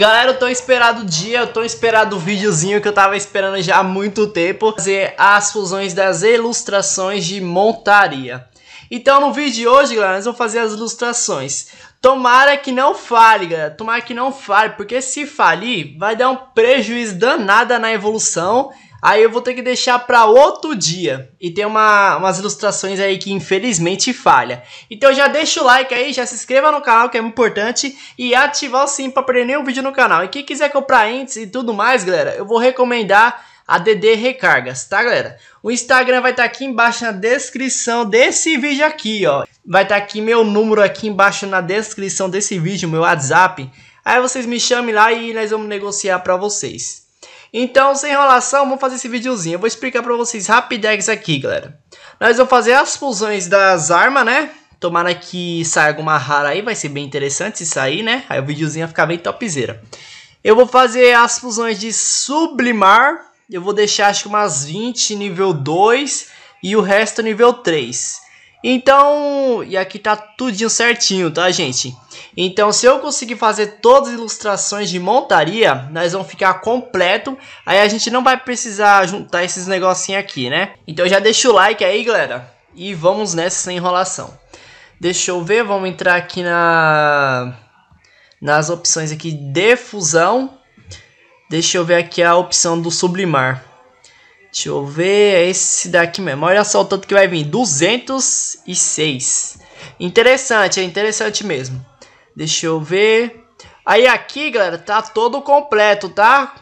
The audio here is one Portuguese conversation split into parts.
Galera, eu tô esperado o dia, eu tô esperado o videozinho que eu tava esperando já há muito tempo. Fazer as fusões das ilustrações de montaria. Então no vídeo de hoje, galera, nós vamos fazer as ilustrações. Tomara que não fale, galera. Tomara que não fale, porque se falir, vai dar um prejuízo danado na evolução Aí eu vou ter que deixar para outro dia. E tem uma, umas ilustrações aí que infelizmente falha. Então já deixa o like aí, já se inscreva no canal que é muito importante. E ativar o sininho para perder nenhum vídeo no canal. E quem quiser comprar índices e tudo mais, galera, eu vou recomendar a DD Recargas, tá galera? O Instagram vai estar tá aqui embaixo na descrição desse vídeo aqui, ó. Vai estar tá aqui meu número aqui embaixo na descrição desse vídeo, meu WhatsApp. Aí vocês me chamem lá e nós vamos negociar para vocês. Então, sem enrolação, vamos fazer esse videozinho. Eu vou explicar pra vocês rapidex aqui, galera. Nós vamos fazer as fusões das armas, né? Tomara que saia alguma rara aí, vai ser bem interessante se sair, né? Aí o videozinho vai ficar bem topzera. Eu vou fazer as fusões de sublimar. Eu vou deixar acho que umas 20 nível 2 e o resto nível 3. Então, e aqui tá tudinho certinho, tá, gente? Então, se eu conseguir fazer todas as ilustrações de montaria, nós vamos ficar completo. Aí a gente não vai precisar juntar esses negocinhos aqui, né? Então já deixa o like aí, galera. E vamos nessa sem enrolação. Deixa eu ver, vamos entrar aqui na... Nas opções aqui de fusão. Deixa eu ver aqui a opção do sublimar. Deixa eu ver, é esse daqui mesmo. Olha só o tanto que vai vir, 206. Interessante, é interessante mesmo. Deixa eu ver. Aí aqui, galera, tá todo completo, tá?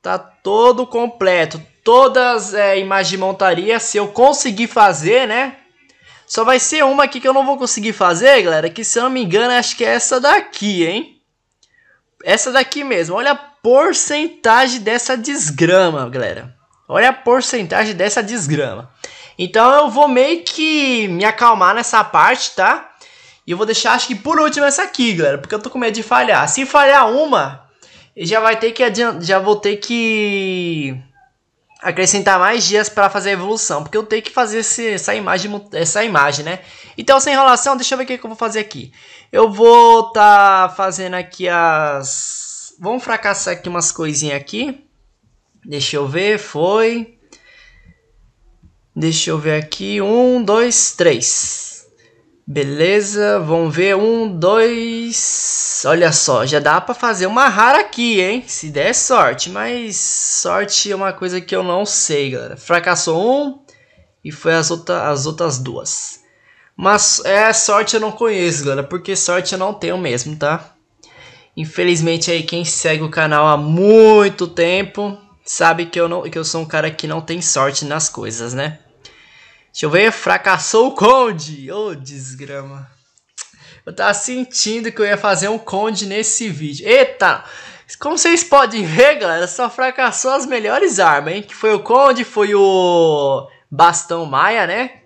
Tá todo completo. Todas é, imagens de montaria, se eu conseguir fazer, né? Só vai ser uma aqui que eu não vou conseguir fazer, galera. Que se eu não me engano, acho que é essa daqui, hein? Essa daqui mesmo. Olha a porcentagem dessa desgrama, galera. Olha a porcentagem dessa desgrama. Então eu vou meio que me acalmar nessa parte, tá? E eu vou deixar, acho que por último, essa aqui, galera. Porque eu tô com medo de falhar. Se falhar uma, já vai ter que adiantar, já vou ter que acrescentar mais dias para fazer a evolução, porque eu tenho que fazer esse, essa imagem, essa imagem, né? Então, sem enrolação, deixa eu ver o que eu vou fazer aqui. Eu vou tá fazendo aqui as... Vamos fracassar aqui umas coisinhas aqui. Deixa eu ver, foi. Deixa eu ver aqui. Um, dois, três. Beleza, vamos ver. Um, dois. Olha só, já dá pra fazer uma rara aqui, hein? Se der sorte, mas sorte é uma coisa que eu não sei, galera. Fracassou um e foi as, outra, as outras duas. Mas é sorte eu não conheço, galera, porque sorte eu não tenho mesmo, tá? Infelizmente aí quem segue o canal há muito tempo sabe que eu, não, que eu sou um cara que não tem sorte nas coisas, né? Deixa eu ver, fracassou o Conde! Ô, oh, desgrama. Eu tava sentindo que eu ia fazer um Conde nesse vídeo. Eita! Como vocês podem ver, galera, só fracassou as melhores armas, hein? Que foi o Conde, foi o Bastão Maia, né?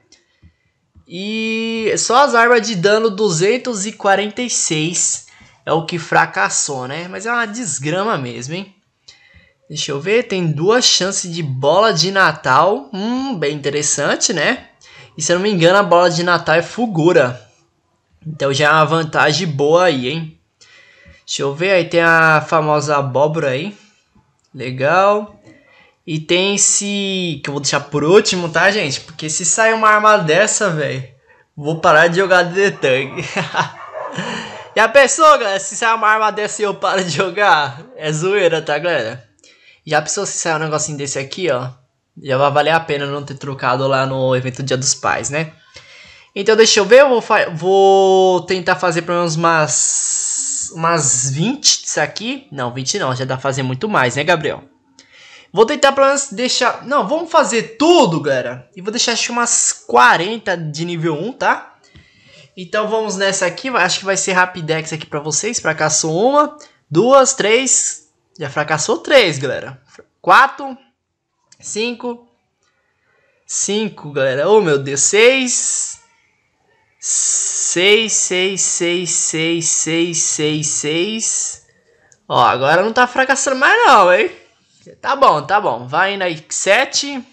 E só as armas de dano 246 é o que fracassou, né? Mas é uma desgrama mesmo, hein? Deixa eu ver, tem duas chances de bola de Natal. Hum, bem interessante, né? E se eu não me engano, a bola de Natal é Fugura. Então já é uma vantagem boa aí, hein? Deixa eu ver, aí tem a famosa abóbora aí. Legal. E tem esse. Que eu vou deixar por último, tá, gente? Porque se sair uma arma dessa, velho. Vou parar de jogar DD Tank. e a pessoa, galera, se sair uma arma dessa e eu paro de jogar, é zoeira, tá, galera? Já pensou se sair um negocinho desse aqui, ó? Já vai valer a pena não ter trocado lá no evento Dia dos Pais, né? Então deixa eu ver, eu vou, vou tentar fazer pelo menos umas, umas 20 disso aqui. Não, 20 não, já dá pra fazer muito mais, né, Gabriel? Vou tentar pelo menos deixar... Não, vamos fazer tudo, galera. E vou deixar acho que umas 40 de nível 1, tá? Então vamos nessa aqui, acho que vai ser Rapidex aqui pra vocês. Pra caçar uma, duas, três, já fracassou três, galera. Quatro. Cinco. Cinco, galera. Oh, meu Deus. Seis. Seis, seis, seis, seis, seis, seis, seis. Ó, agora não tá fracassando mais não, hein? Tá bom, tá bom. Vai indo aí. Sete.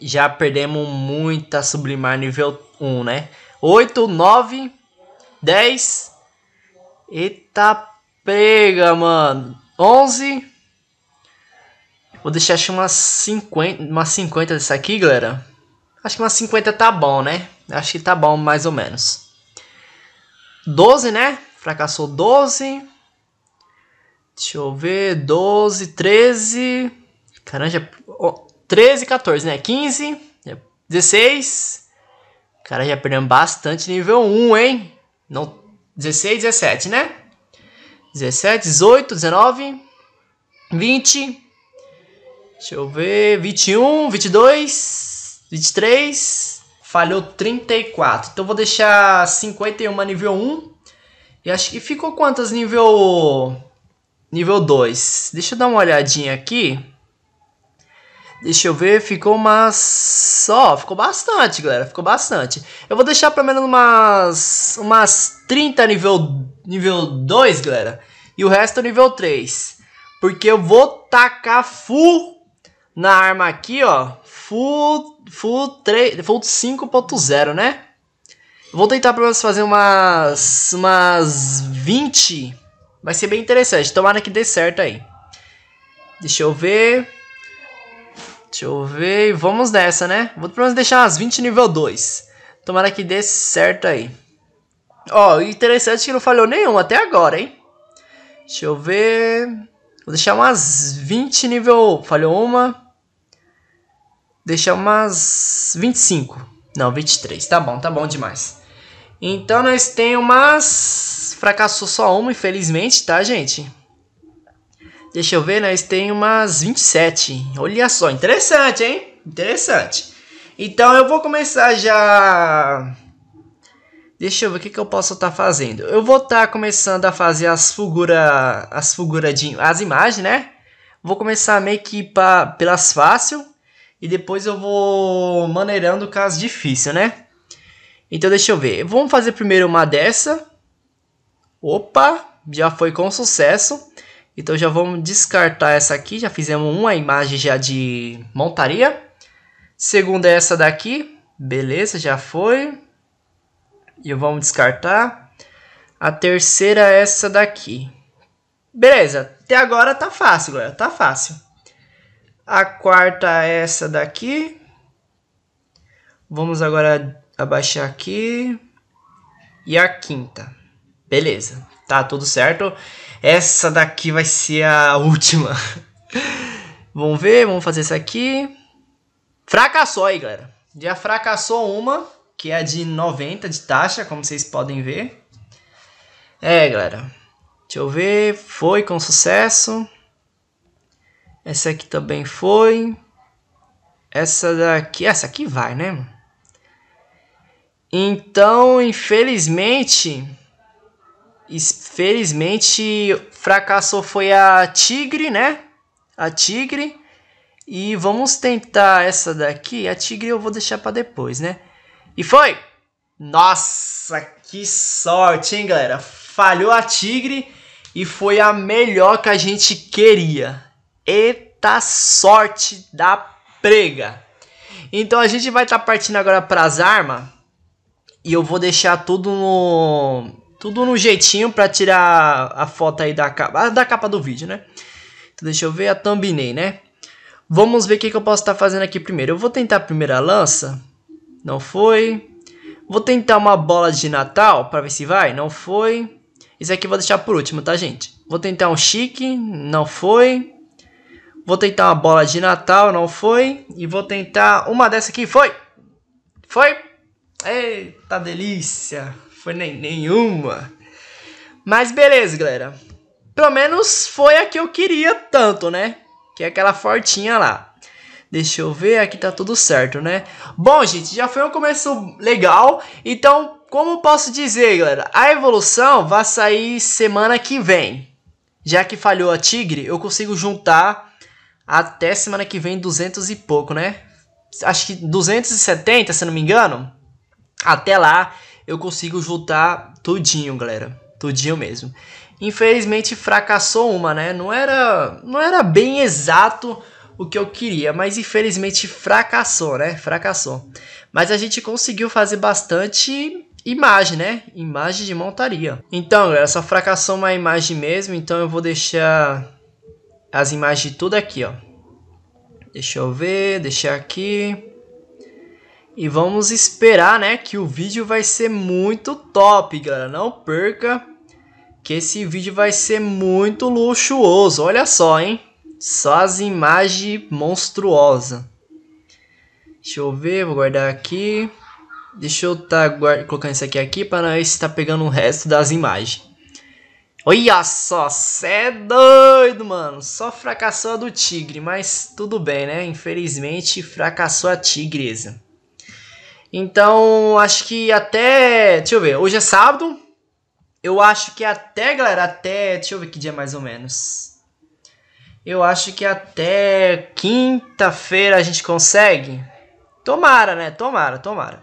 Já perdemos muita sublimar nível 1, né? 8, 9, 10. Eita pega, mano. 11. Vou deixar acho umas 50, umas 50 dessa aqui, galera. Acho que umas 50 tá bom, né? Acho que tá bom mais ou menos. 12, né? Fracassou 12. Deixa eu ver. 12, 13. Caranja. Oh, 13, 14, né? 15. 16. Cara, já perdemos bastante nível 1, hein? Não, 16, 17, né? 17, 18, 19, 20. Deixa eu ver. 21, 22, 23. Falhou 34. Então vou deixar 51 nível 1. E acho que ficou quantas nível nível 2? Deixa eu dar uma olhadinha aqui. Deixa eu ver, ficou umas. Ó, oh, ficou bastante, galera. Ficou bastante. Eu vou deixar pelo menos umas. Umas 30 nível, nível 2, galera. E o resto nível 3. Porque eu vou tacar full na arma aqui, ó. Full. Full, 3, full 5.0, né? vou tentar pelo menos fazer umas. Umas 20. Vai ser bem interessante. Tomara que dê certo aí. Deixa eu ver. Deixa eu ver. Vamos nessa, né? Vou pelo menos deixar umas 20 nível 2. Tomara que dê certo aí. Ó, oh, interessante é que não falhou nenhum até agora, hein? Deixa eu ver. Vou deixar umas 20 nível. Falhou uma. Deixar umas 25. Não, 23. Tá bom, tá bom demais. Então nós temos umas. Fracassou só uma, infelizmente, tá, gente? Deixa eu ver, nós tem umas 27. Olha só, interessante, hein? Interessante. Então eu vou começar já. Deixa eu ver o que, que eu posso estar tá fazendo. Eu vou estar tá começando a fazer as figuras. As figuras de. As imagens, né? Vou começar meio que pra, pelas fácil. E depois eu vou maneirando com as difíceis, né? Então deixa eu ver. Vamos fazer primeiro uma dessa. Opa! Já foi com sucesso. Então já vamos descartar essa aqui, já fizemos uma imagem já de montaria. Segunda é essa daqui, beleza, já foi. E vamos descartar. A terceira é essa daqui. Beleza, até agora tá fácil, galera, tá fácil. A quarta é essa daqui. Vamos agora abaixar aqui. E a quinta. Beleza, tá tudo certo. Essa daqui vai ser a última. vamos ver, vamos fazer isso aqui. Fracassou aí, galera. Já fracassou uma, que é a de 90 de taxa, como vocês podem ver. É, galera. Deixa eu ver. Foi com sucesso. Essa aqui também foi. Essa daqui. Essa aqui vai, né? Então, infelizmente, Felizmente fracassou foi a Tigre, né? A Tigre. E vamos tentar essa daqui. A Tigre eu vou deixar para depois, né? E foi! Nossa, que sorte, hein, galera? Falhou a Tigre e foi a melhor que a gente queria. Eita sorte da prega! Então a gente vai estar tá partindo agora para as armas. E eu vou deixar tudo no tudo no jeitinho para tirar a foto aí da capa, ah, da capa do vídeo, né? Então, deixa eu ver a thumbnail, né? Vamos ver o que, que eu posso estar tá fazendo aqui primeiro. Eu vou tentar a primeira lança. Não foi. Vou tentar uma bola de Natal para ver se vai. Não foi. Isso aqui eu vou deixar por último, tá, gente? Vou tentar um chique. Não foi. Vou tentar uma bola de Natal. Não foi. E vou tentar uma dessa aqui. Foi. Foi. Eita delícia foi nem, nenhuma. Mas beleza, galera. Pelo menos foi a que eu queria tanto, né? Que é aquela fortinha lá. Deixa eu ver, aqui tá tudo certo, né? Bom, gente, já foi um começo legal. Então, como posso dizer, galera? A evolução vai sair semana que vem. Já que falhou a tigre, eu consigo juntar até semana que vem 200 e pouco, né? Acho que 270, se não me engano. Até lá, eu consigo juntar tudinho, galera. Tudinho mesmo. Infelizmente fracassou uma, né? Não era, não era bem exato o que eu queria, mas infelizmente fracassou, né? Fracassou. Mas a gente conseguiu fazer bastante imagem, né? Imagem de montaria. Então, galera, só fracassou uma imagem mesmo, então eu vou deixar as imagens de tudo aqui, ó. Deixa eu ver, deixar aqui. E vamos esperar, né, que o vídeo vai ser muito top, galera. Não perca que esse vídeo vai ser muito luxuoso. Olha só, hein? Só as imagens monstruosas. Deixa eu ver, vou guardar aqui. Deixa eu tá colocando isso aqui aqui para não estar tá pegando o resto das imagens. Olha só, cê é doido, mano. Só fracassou a do tigre, mas tudo bem, né? Infelizmente, fracassou a tigresa. Então, acho que até. Deixa eu ver, hoje é sábado. Eu acho que até, galera, até. Deixa eu ver que dia mais ou menos. Eu acho que até quinta-feira a gente consegue. Tomara, né? Tomara, tomara.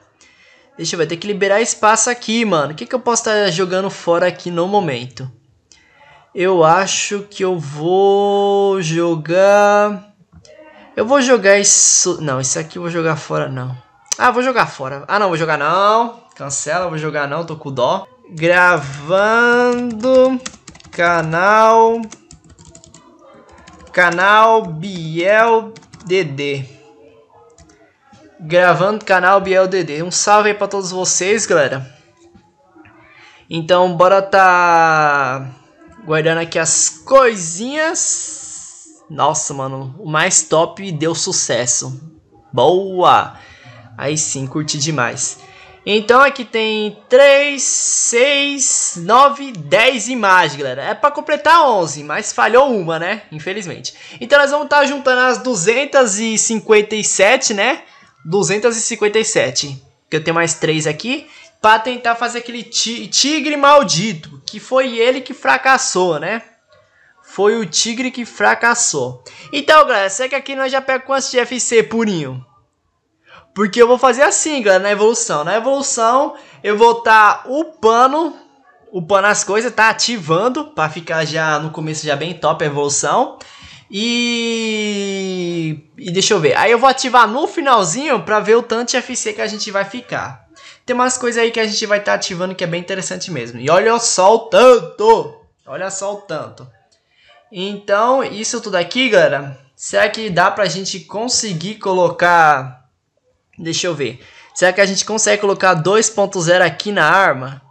Deixa eu ver, tem que liberar espaço aqui, mano. O que, que eu posso estar tá jogando fora aqui no momento? Eu acho que eu vou jogar. Eu vou jogar isso. Não, isso aqui eu vou jogar fora, não. Ah, vou jogar fora. Ah, não, vou jogar não. Cancela, vou jogar não, tô com dó. Gravando canal canal Biel DD. Gravando canal Biel DD. Um salve aí para todos vocês, galera. Então, bora tá guardando aqui as coisinhas. Nossa, mano, o mais top deu sucesso. Boa. Aí sim, curti demais. Então aqui tem 3, 6, 9, 10 imagens, galera. É para completar 11, mas falhou uma, né? Infelizmente. Então nós vamos estar tá juntando as 257, né? 257. Que eu tenho mais 3 aqui. Para tentar fazer aquele tigre maldito. Que foi ele que fracassou, né? Foi o tigre que fracassou. Então, galera, será que aqui nós já pegamos quantos de FC purinho? Porque eu vou fazer assim, galera, na né, evolução. Na evolução, eu vou estar tá upando, upando as coisas, tá ativando, para ficar já no começo já bem top a evolução. E... e deixa eu ver. Aí eu vou ativar no finalzinho para ver o tanto de FC que a gente vai ficar. Tem umas coisas aí que a gente vai estar tá ativando que é bem interessante mesmo. E olha só o tanto! Olha só o tanto. Então, isso tudo aqui, galera. Será que dá pra gente conseguir colocar Deixa eu ver. Será que a gente consegue colocar 2.0 aqui na arma?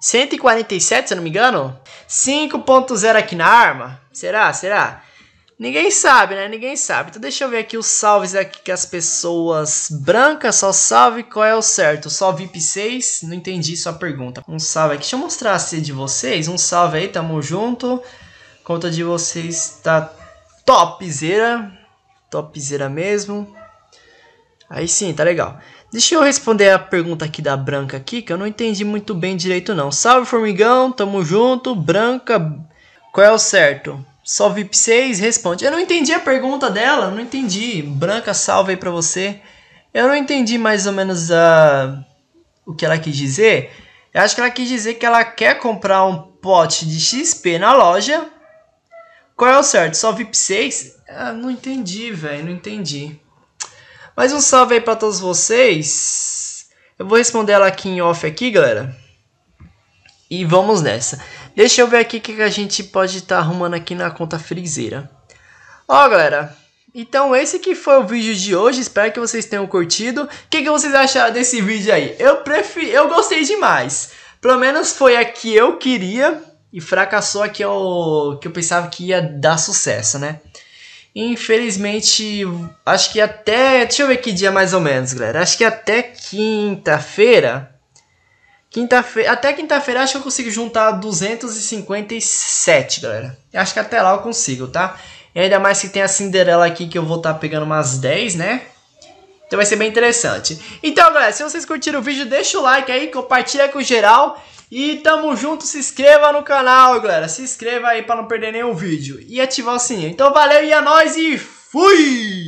147, se eu não me engano? 5.0 aqui na arma? Será? Será? Ninguém sabe, né? Ninguém sabe. Então deixa eu ver aqui os salves aqui que as pessoas brancas só salve qual é o certo. Só VIP 6? Não entendi sua pergunta. Um salve aqui. Deixa eu mostrar a assim, é de vocês. Um salve aí, tamo junto. Conta de vocês tá topzera. Topzera mesmo. Aí sim, tá legal. Deixa eu responder a pergunta aqui da Branca aqui, que eu não entendi muito bem direito não. Salve formigão, tamo junto. Branca, qual é o certo? Só VIP6 responde. Eu não entendi a pergunta dela, não entendi. Branca, salve aí pra você. Eu não entendi mais ou menos a... o que ela quis dizer. Eu acho que ela quis dizer que ela quer comprar um pote de XP na loja. Qual é o certo? Só VIP 6? Ah, não entendi, velho. Não entendi. Mais um salve aí para todos vocês. Eu vou responder ela aqui em off aqui, galera. E vamos nessa. Deixa eu ver aqui o que, que a gente pode estar tá arrumando aqui na conta friseira. Ó, galera. Então esse que foi o vídeo de hoje, espero que vocês tenham curtido. O que, que vocês acharam desse vídeo aí? Eu, prefiro, eu gostei demais. Pelo menos foi a que eu queria e fracassou a que eu, que eu pensava que ia dar sucesso, né? Infelizmente, acho que até. Deixa eu ver que dia mais ou menos, galera. Acho que até quinta-feira. Quinta-feira, até quinta-feira acho que eu consigo juntar 257, galera. Acho que até lá eu consigo, tá? E ainda mais que tem a Cinderela aqui que eu vou estar tá pegando umas 10, né? Então vai ser bem interessante. Então, galera, se vocês curtiram o vídeo, deixa o like aí, compartilha com geral. E tamo junto, se inscreva no canal, galera. Se inscreva aí para não perder nenhum vídeo. E ativar o sininho. Então valeu e é nóis e fui!